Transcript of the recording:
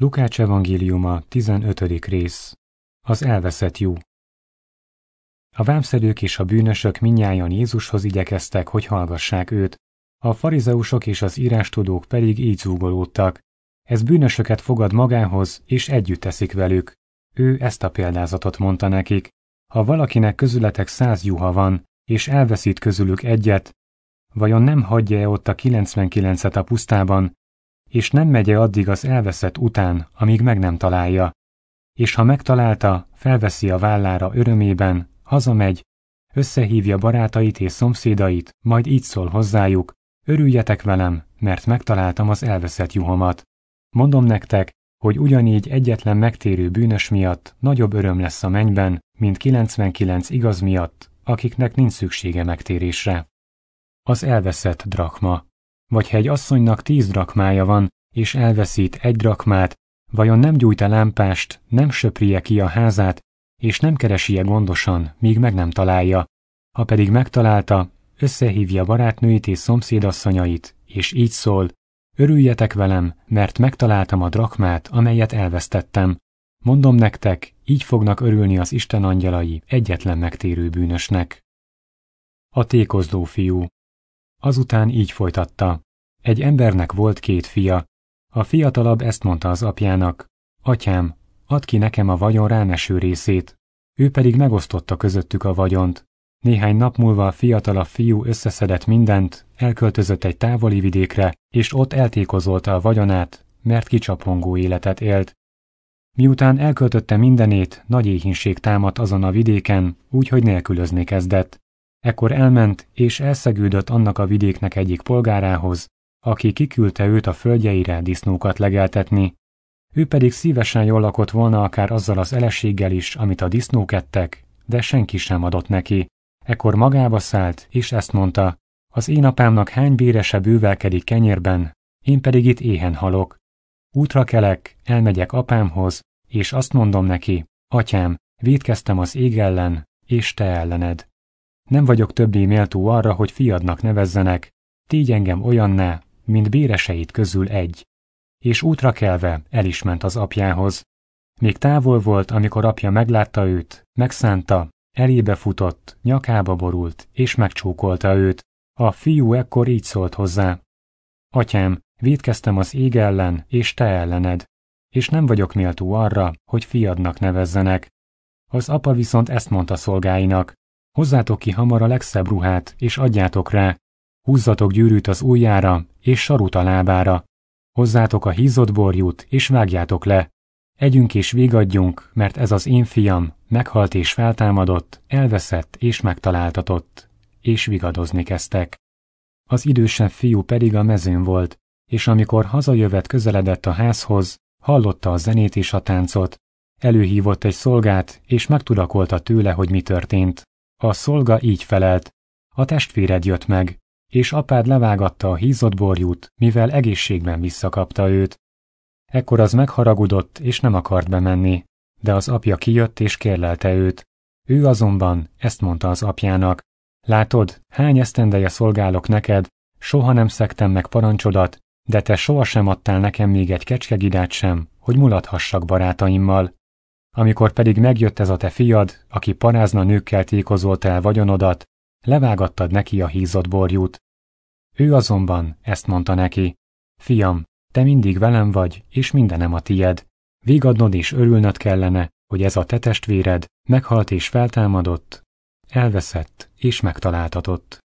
Lukács evangéliuma, 15. rész. Az elveszett jó. A vámszedők és a bűnösök minnyáján Jézushoz igyekeztek, hogy hallgassák őt, a farizeusok és az írástudók pedig így zúgolódtak. Ez bűnösöket fogad magához, és együtt teszik velük. Ő ezt a példázatot mondta nekik. Ha valakinek közületek száz juha van, és elveszít közülük egyet, vajon nem hagyja-e ott a 99-et a pusztában, és nem megye addig az elveszett után, amíg meg nem találja, és ha megtalálta, felveszi a vállára örömében, hazamegy, összehívja barátait és szomszédait, majd így szól hozzájuk, örüljetek velem, mert megtaláltam az elveszett juhomat. Mondom nektek, hogy ugyanígy egyetlen megtérő bűnös miatt nagyobb öröm lesz a mennyben, mint 99 igaz miatt, akiknek nincs szüksége megtérésre. Az elveszett drakma vagy ha egy asszonynak tíz drakmája van, és elveszít egy drakmát, vajon nem gyújt a lámpást, nem söprie ki a házát, és nem keresi keresi-e gondosan, míg meg nem találja. Ha pedig megtalálta, összehívja barátnőit és szomszédasszonyait, és így szól, örüljetek velem, mert megtaláltam a drakmát, amelyet elvesztettem. Mondom nektek, így fognak örülni az Isten angyalai egyetlen megtérő bűnösnek. A tékozdó fiú Azután így folytatta. Egy embernek volt két fia. A fiatalabb ezt mondta az apjának. Atyám, add ki nekem a vagyon rámeső részét. Ő pedig megosztotta közöttük a vagyont. Néhány nap múlva a fiatalabb fiú összeszedett mindent, elköltözött egy távoli vidékre, és ott eltékozolta a vagyonát, mert kicsapongó életet élt. Miután elköltötte mindenét, nagy éhínség támadt azon a vidéken, úgyhogy nélkülözni kezdett. Ekkor elment és elszegődött annak a vidéknek egyik polgárához, aki kiküldte őt a földjeire disznókat legeltetni. Ő pedig szívesen jól lakott volna akár azzal az eleséggel is, amit a disznók ettek, de senki sem adott neki. Ekkor magába szállt, és ezt mondta, az én apámnak hány bérese bővelkedik kenyérben, én pedig itt éhen halok. Útra kelek, elmegyek apámhoz, és azt mondom neki, atyám, védkeztem az ég ellen, és te ellened. Nem vagyok többé méltó arra, hogy fiadnak nevezzenek, tégy engem olyanná, mint béreseit közül egy. És útra kelve el is ment az apjához. Még távol volt, amikor apja meglátta őt, megszánta, elébe futott, nyakába borult, és megcsókolta őt. A fiú ekkor így szólt hozzá. Atyám, védkeztem az ég ellen, és te ellened, és nem vagyok méltó arra, hogy fiadnak nevezzenek. Az apa viszont ezt mondta szolgáinak, Hozzátok ki hamar a legszebb ruhát, és adjátok rá, húzzatok gyűrűt az ujjára, és sarut a lábára, hozzátok a hízott borjút, és vágjátok le. Együnk és végadjunk, mert ez az én fiam, meghalt és feltámadott, elveszett és megtaláltatott. És vigadozni kezdtek. Az idősebb fiú pedig a mezőn volt, és amikor hazajövet közeledett a házhoz, hallotta a zenét és a táncot, előhívott egy szolgát, és megtudakolta tőle, hogy mi történt. A szolga így felelt, a testvéred jött meg, és apád levágatta a hízott borjút, mivel egészségben visszakapta őt. Ekkor az megharagudott, és nem akart bemenni, de az apja kijött és kérlelte őt. Ő azonban ezt mondta az apjának, látod, hány esztendeje szolgálok neked, soha nem szektem meg parancsodat, de te sohasem adtál nekem még egy kecskegidát sem, hogy mulathassak barátaimmal. Amikor pedig megjött ez a te fiad, aki parázna nőkkel tékozolt el vagyonodat, levágattad neki a hízott borjút. Ő azonban ezt mondta neki, fiam, te mindig velem vagy, és mindenem a tied. Vigadnod és örülnöd kellene, hogy ez a te testvéred meghalt és feltámadott, elveszett és megtaláltatott.